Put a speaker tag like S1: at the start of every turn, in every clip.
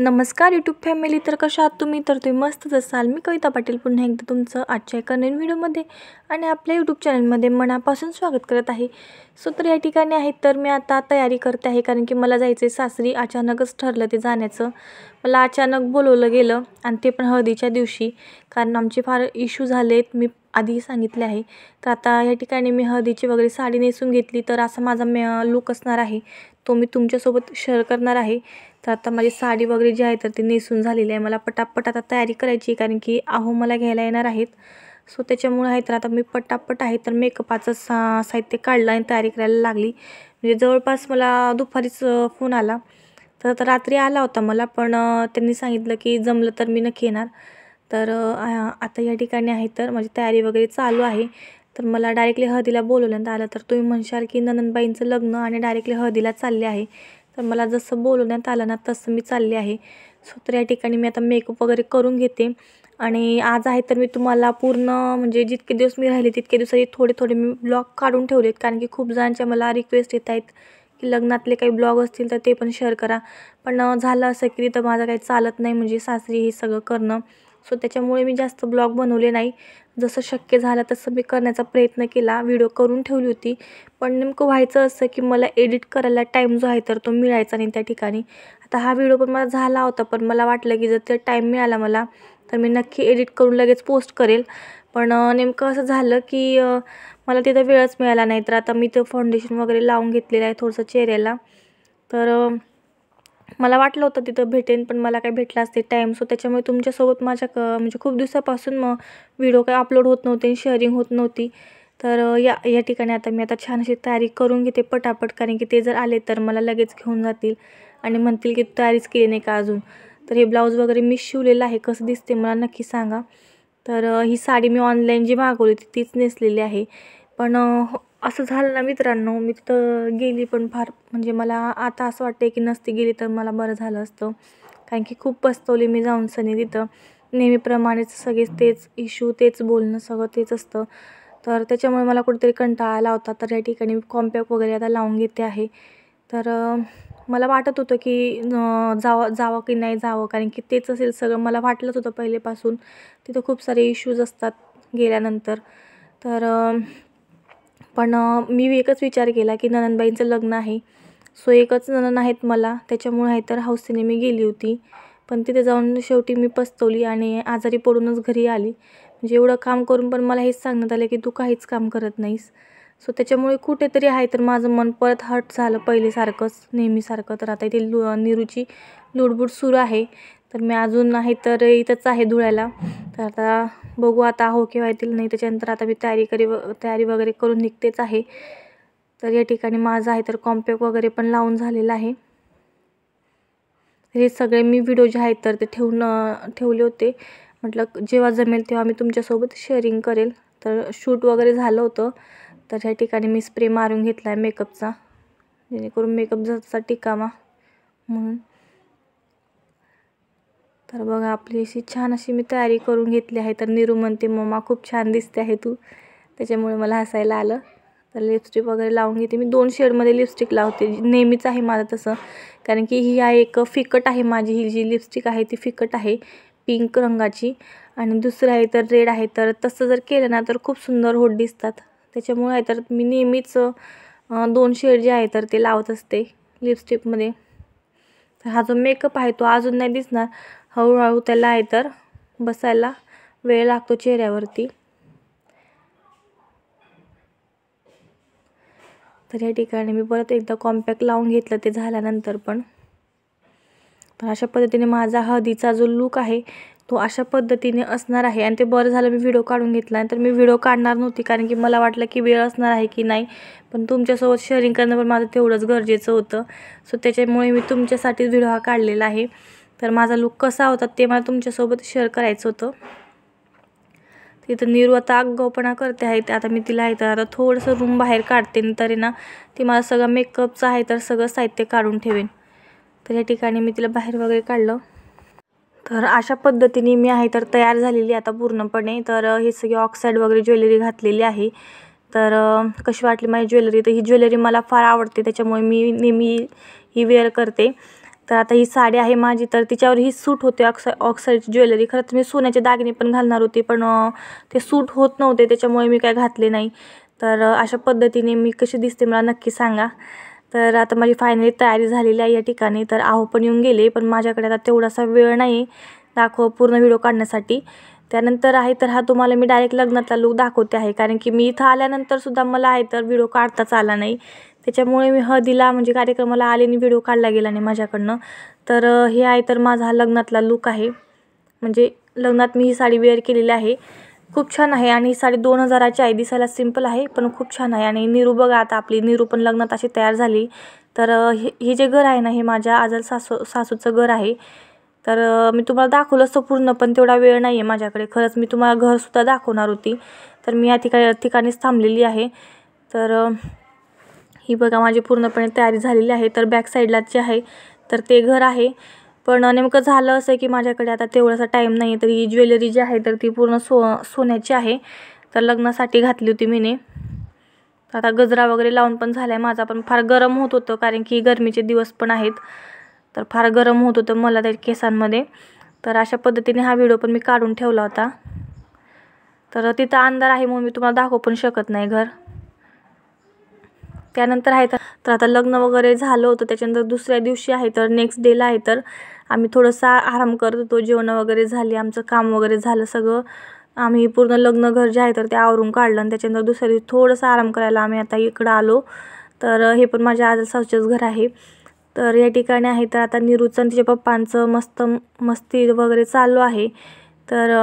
S1: नमस्कार YouTube family तर कशा आहात तुम्ही तर तुम्ही मस्तच असाल मी कविता पाटील पुन्हा एकदा तुमचं आजच्या एका नवीन व्हिडिओमध्ये आणि आपल्या यूट्यूब चॅनलमध्ये मनापासून स्वागत करत आहे सो तर या ठिकाणी आहेत तर मी आता तयारी करते आहे कारण की मला जायचं आहे सासरी अचानकच ठरलं ते जाण्याचं मला अचानक बोलवलं गेलं आणि ते पण हळदीच्या दिवशी कारण आमचे फार इश्यू झालेत मी आधी सांगितले आहे तर आता या ठिकाणी मी हळदीची वगैरे साडी नेसून घेतली तर असा माझा मे लूक असणार आहे तो मी तुमच्यासोबत शेअर करणार आहे तर आता माझी साडी वगैरे जी आहे तर ती नेसून झालेली आहे मला पटापट आता तयारी करायची कारण की आहो मला घ्यायला येणार आहेत सो त्याच्यामुळे आहे तर आता मी पटापट आहे तर मेकअपाचं सा साहित्य काढलं आणि तयारी करायला लागली म्हणजे जवळपास मला दुपारीच फोन आला तर आता रात्री आला होता मला पण त्यांनी सांगितलं की जमलं तर मी नक्की येणार तर आता या ठिकाणी आहे तर माझी तयारी वगैरे चालू आहे तर मला डायरेक्टली हळदीला बोलवण्यात आलं तर तुम्ही म्हणशाल की ननंदबाईंचं लग्न आणि डायरेक्टली हळदीला चालले आहे तर मला जसं बोलवण्यात आलं ना तसं मी चालले आहे सो तर या ठिकाणी मी आता मेकअप वगैरे करून घेते आणि आज आहे तर मी तुम्हाला पूर्ण म्हणजे जितके दिवस मी राहिले तितके दिवसाचे थोडे थोडे मी ब्लॉग काढून ठेवलेत कारण की खूप जणांच्या मला रिक्वेस्ट येत आहेत की लग्नातले काही ब्लॉग असतील तर ते पण शेअर करा पण झालं असं की तिथं माझं काही चालत नाही म्हणजे सासरी हे सगळं करणं सो त्याच्यामुळे मी जास्त ब्लॉग बनवले नाही जसं शक्य झालं तसं मी करण्याचा प्रयत्न केला व्हिडिओ करून ठेवली होती पण नेमकं व्हायचं असं की मला एडिट करायला टाईम जो आहे तर तो मिळायचा नाही त्या ठिकाणी आता हा व्हिडिओ पण मला झाला होता पण मला वाटलं की जर ते टाईम मिळाला मला तर मी नक्की एडिट करून लगेच पोस्ट करेल पण नेमकं असं झालं की मला तिथं वेळच मिळाला नाही तर आता मी तो फाउंडेशन वगैरे लावून घेतलेलं आहे थोडंसं चेहऱ्याला तर मला वाटलं होतं तिथं भेटेन पण मला काय भेटला असते टाईम सो त्याच्यामुळे तुमच्यासोबत माझ्या क म्हणजे खूप दिवसापासून मग व्हिडिओ काय अपलोड होत नव्हते शेअरिंग होत नव्हती तर या या ठिकाणी आता मी आता छान अशी तयारी करून घेते पटापट कारण की ते जर आले तर मला लगेच घेऊन जातील आणि म्हणतील की तयारीच केली नाही का अजून तर हे ब्लाऊज वगैरे मी शिवलेलं आहे कसं दिसते मला नक्की सांगा तर ही साडी मी ऑनलाईन जी मागवली होती तीच नेसलेली आहे पण हो, असं झालं ना मित्रांनो मी तिथं गेली पण फार म्हणजे मला आता असं वाटते की नसती गेली तर मला बरं झालं असतं कारण की खूप पस्तवली मी जाऊन सनी तिथं नेहमीप्रमाणेच सगळेच तेच इशू तेच बोलणं सगळं तेच असतं तर त्याच्यामुळे मला कुठेतरी कंटाळा आला होता तर या ठिकाणी कॉम्पॅक वगैरे आता लावून घेते आहे तर मला वाटत होतं की जावं जावं की नाही जावं कारण की तेच असेल सगळं मला वाटलंच होतं पहिलेपासून तिथं खूप सारे इश्यूज असतात गेल्यानंतर तर पण मी एकच विचार केला की ननंदबाईंचं लग्न आहे सो एकच ननन आहेत मला त्याच्यामुळे आहे तर हौसेने मी गेली होती पण तिथे जाऊन शेवटी मी पस्तवली आणि आजारी पडूनच घरी आली म्हणजे एवढं काम करून पण मला हेच सांगण्यात आलं की तू काहीच काम करत नाहीस सो त्याच्यामुळे कुठेतरी आहे तर माझं मन परत हट झालं पहिलेसारखंच नेहमीसारखं तर आता इथे लु निरूची लुडबुड सुरू आहे तर मी अजून आहे तर इथंच आहे धुळ्याला तर आता बघू आता हो किंवा येतील नाही त्याच्यानंतर आता मी तयारी करी तयारी वगैरे करून निघतेच आहे तर या ठिकाणी माझं आहे तर कॉम्पॅक्ट वगैरे पण लावून झालेलं आहे हे सगळे मी व्हिडिओ जे आहेत तर ते ठेवून ठेवले होते म्हटलं जेव्हा जमेल तेव्हा मी तुमच्यासोबत शेअरिंग करेल तर शूट वगैरे झालं होतं तर ह्या ठिकाणी मी स्प्रे मारून घेतला आहे मेकअपचा जेणेकरून मेकअप जसा टिकावा म्हणून तर बघा आपली अशी छान अशी मी तयारी करून घेतली आहे तर निरू म्हणते मम्मा खूप छान दिसते आहे तू त्याच्यामुळे मला हसायला आलं तर लिपस्टिक वगैरे लावून घेते मी दोन शेडमध्ये लिपस्टिक लावते नेहमीच आहे माझं तसं कारण की ही आहे एक फिकट आहे माझी ही जी लिपस्टिक आहे ती फिकट आहे पिंक रंगाची आणि दुसरं आहे तर रेड आहे तर तसं जर केलं ना तर खूप सुंदर होत दिसतात त्याच्यामुळे आहे तर मी नेहमीच दोन शेड जे आहे तर ते लावत असते लिपस्टिकमध्ये तर हा जो मेकअप आहे तो अजून नाही दिसणार हळूहळू त्याला आहे तर बसायला वेळ लागतो चेहऱ्यावरती तर या ठिकाणी मी परत एकदा कॉम्पॅक्ट लावून घेतलं ते झाल्यानंतर पण पण अशा पद्धतीने माझा हळदीचा जो लूक आहे तो अशा पद्धतीने असणार आहे आणि ते बरं झालं मी व्हिडिओ काढून घेतला तर मी व्हिडिओ काढणार नव्हती कारण की मला वाटलं की वेळ असणार आहे की नाही पण तुमच्यासोबत शेअरिंग करणं पण माझं तेवढंच गरजेचं होतं सो त्याच्यामुळे मी तुमच्यासाठीच व्हिडिओ हा काढलेला आहे तर माझा लुक कसा होता ते मला तुमच्यासोबत शेअर करायचं होतं तिथं नीरू आता आगाऊपणा करते आहे आता मी तिला आहे तर आता थोडंसं रूम बाहेर काढते तरी ना ती मला सगळा मेकअपचं आहे तर सगळं साहित्य काढून ठेवेन तर या ठिकाणी मी तिला बाहेर वगैरे काढलं तर अशा पद्धतीने मी आहे तर तयार झालेली आता पूर्णपणे तर हे सगळी ऑक्साईड वगैरे ज्वेलरी घातलेली आहे तर कशी वाटली माझी ज्वेलरी तर ही ज्वेलरी मला फार आवडते त्याच्यामुळे मी नेहमी ही वेअर करते तर आता ही साडी आहे माझी तर तिच्यावर ही सूट होते ऑक्सा ऑक्साईडची ज्वेलरी खरं तर मी सोन्याचे दागिने पण घालणार होते पण ते सूट होत नव्हते त्याच्यामुळे मी काय घातले नाही तर अशा पद्धतीने मी कशी दिसते मला नक्की सांगा तर आता माझी फायनली तयारी झालेली आहे या ठिकाणी तर आहो पण येऊन गेले पण माझ्याकडे आता तेवढासा वेळ नाही दाखव पूर्ण व्हिडिओ काढण्यासाठी त्यानंतर आहे तर हा तुम्हाला मी डायरेक्ट लग्नातला लूक दाखवते आहे कारण की मी इथं आल्यानंतरसुद्धा मला आहे तर व्हिडिओ काढताच आला नाही त्याच्यामुळे मी हळदीला म्हणजे कार्यक्रमाला आले आणि व्हिडिओ काढला गेला नाही माझ्याकडनं तर हे आहे तर माझा हा लग्नातला लुक आहे म्हणजे लग्नात मी ही साडी वेअर केलेली आहे खूप छान आहे आणि ही साडी दोन हजाराची आहे दिसायला सिम्पल आहे पण खूप छान आहे आणि निरू बघा आता आपली नीरू पण लग्नात अशी तयार झाली तर हे जे घर आहे ना हे माझ्या आजल सासू सासूचं घर आहे तर मी तुम्हाला दाखवलं असतं पूर्ण पण तेवढा वेळ नाही आहे माझ्याकडे खरंच मी तुम्हाला घरसुद्धा दाखवणार होती तर मी या ठिकाणी ठिकाणीच थांबलेली आहे तर ही बघा माझी पूर्णपणे तयारी झालेली आहे तर बॅक साईडला जे आहे तर ते घर आहे पण नेमकं झालं असं की माझ्याकडे आता तेवढासा टाईम नाही तर ही ज्वेलरी जी आहे तर ती पूर्ण सो सोन्याची आहे तर लग्नासाठी घातली होती मीने आता गजरा वगैरे लावून पण झाला आहे माझा पण फार गरम होत होतं कारण की गरमीचे दिवस पण आहेत तर फार गरम होत होतं मला त्या केसांमध्ये तर अशा पद्धतीने हा व्हिडिओ पण मी काढून ठेवला होता तर तिथं अंधार आहे म्हणून मी तुम्हाला दाखवू पण शकत नाही घर त्यानंतर आहे तर आता लग्न वगैरे झालं होतं त्याच्यानंतर दुसऱ्या दिवशी आहे तर नेक्स्ट डेला आहे तर आम्ही थोडंसं आराम करत होतो जेवण वगैरे झाली आमचं काम वगैरे झालं सगळं आम्ही पूर्ण लग्न घर जे आहे तर ते आवरून काढलं आणि त्याच्यानंतर दुसऱ्या दिवशी थोडंसं आराम करायला आम्ही आता इकडं आलो तर हे पण माझ्या आज सासूचेच घर आहे तर या ठिकाणी आहे तर आता निरुचं आणि तिच्या पप्पांचं मस्त मस्ती वगैरे चालू आहे तर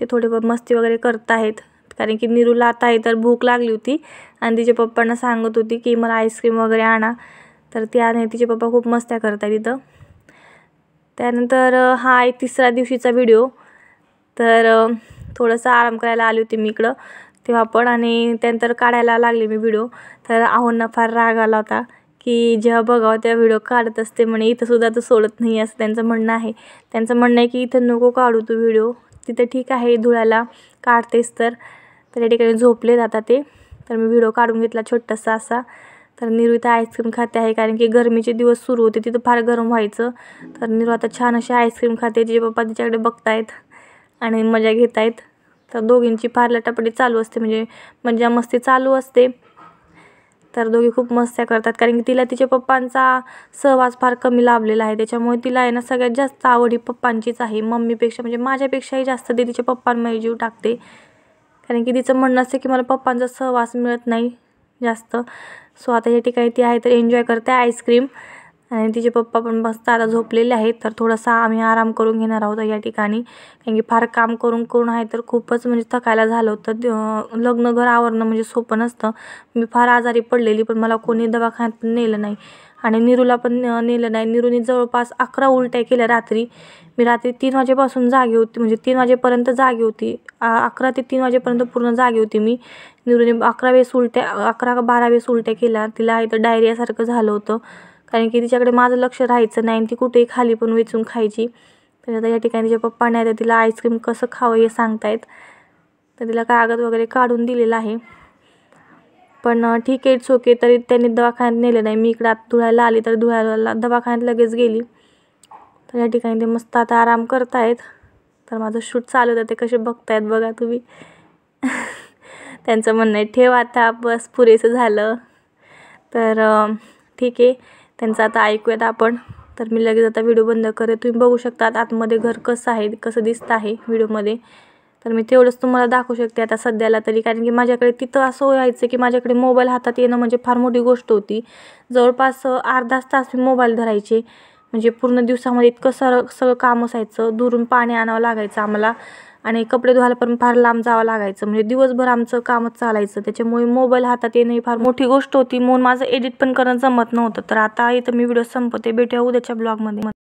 S1: ते थोडे मस्ती वगैरे करत आहेत कारण की निरूला आता आहे तर भूक लागली होती आणि तिच्या पप्पांना सांगत होती की मला आईस्क्रीम वगैरे आणा तर त्याने तिचे पप्पा खूप मस्त्या करतात तिथं त्यानंतर हा आहे तिसऱ्या दिवशीचा व्हिडिओ तर थोडंसं आराम करायला आली होती मी इकडं तेव्हा पण आणि त्यानंतर काढायला लागले मी व्हिडिओ तर आहोंना फार राग आला होता की जेव्हा बघावं तेव्हा व्हिडिओ काढत असते म्हणे इथंसुद्धा तर सोडत नाही असं त्यांचं म्हणणं आहे त्यांचं म्हणणं आहे की इथं नको काढू तू व्हिडिओ तिथं ठीक आहे धुळ्याला काढतेस तर तर या ठिकाणी झोपले जातात ते तर मी व्हिडिओ काढून घेतला छोटासा असा तर निरू इथं आईस्क्रीम खाते आहे कारण की गरमीचे दिवस सुरू होते तिथं फार गरम व्हायचं तर निरू आता छान अशी आईस्क्रीम खाते तिचे पप्पा तिच्याकडे बघतायत आणि मजा घेत आहेत तर दोघींची फार लटापटी चालू असते म्हणजे मजा मस्ती चालू असते तर दोघी खूप मस्त्या करतात कारण की तिला तिच्या पप्पांचा सहवास फार कमी लाभलेला आहे त्याच्यामुळे तिला आहे ना सगळ्यात जास्त आवड ही पप्पांचीच आहे मम्मीपेक्षा म्हणजे माझ्यापेक्षाही जास्त ती तिच्या पप्पांमध्ये जीव टाकते कारण की तिचं म्हणणं असं की मला पप्पांचा सहवास मिळत नाही जास्त सो आता या ठिकाणी ती आहे तर एन्जॉय करते आईस्क्रीम आणि तिचे पप्पा पण मस्त आता झोपलेले आहेत तर थोडासा आम्ही आराम करून घेणार आहोत या ठिकाणी कारण की फार काम करून करून आहे तर खूपच म्हणजे थकायला झालं होतं लग्न घर आवरणं म्हणजे सोपं नसतं मी फार आजारी पडलेली पण मला कोणी दवाखान्यात पण नेलं नाही आणि निरूला पण नेलं नाही निरूने जवळपास अकरा उलट्या केल्या रात्री मी रात्री तीन वाजेपासून जागी होती म्हणजे तीन वाजेपर्यंत जागी होती अकरा ते तीन वाजेपर्यंत पूर्ण जागी होती मी निरूने अकरा वेळेस उलट्या अकरा बारा वेळेस उलट्या केल्या तिला आहे तर डायरियासारखं झालं होतं कारण की तिच्याकडे माझं लक्ष राहायचं नाही आणि ती कुठेही खाली पण वेचून खायची तर आता या ठिकाणी तिच्या पप्पा नाही तर तिला आईस्क्रीम कसं खावं हे सांगतायत तर तिला कागद वगैरे काढून दिलेलं आहे पण ठीक आहे इट्स ओके तरी त्यांनी दवाखान्यात नेलं नाही मी इकडे आता धुळ्याला आली तर धुळ्याला दवाखान्यात लगेच गेली तर या ठिकाणी ते मस्त आता आराम करतायत तर माझं शूट चालू होतं ते कसे बघतायत बघा तुम्ही त्यांचं म्हणणं आहे ठेव आता बस पुरेसं झालं तर ठीक आहे त्यांचं आता ऐकूयात आपण तर मी लगेच आता व्हिडिओ बंद करेल तुम्ही बघू शकतात आतमध्ये घर कसं आहे कसं दिसतं आहे व्हिडिओमध्ये तर मी तेवढंच तुम्हाला दाखवू शकते आता सध्याला तरी कारण की माझ्याकडे तिथं असं व्हायचं की माझ्याकडे मोबाईल हातात येणं म्हणजे फार मोठी गोष्ट होती जवळपास अर्धाच तास मी मोबाईल धरायचे म्हणजे पूर्ण दिवसामध्ये इतकं सर सगळं काम असायचं दुरून पाणी आणावं लागायचं आम्हाला आणि कपडे धुवायला पण फार लांब जावं लागायचं म्हणजे दिवसभर आमचं कामच चालायचं त्याच्यामुळे मोबाईल हातात येणं ही फार मोठी गोष्ट होती म्हणून माझं एडिट पण करणं जमत नव्हतं तर आता इथं मी व्हिडिओ संपवते भेटूया उद्याच्या ब्लॉगमध्ये